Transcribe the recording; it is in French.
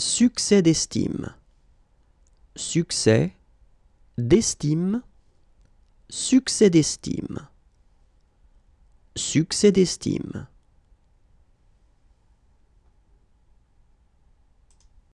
Succès d'estime. Succès d'estime. Succès d'estime. Succès d'estime.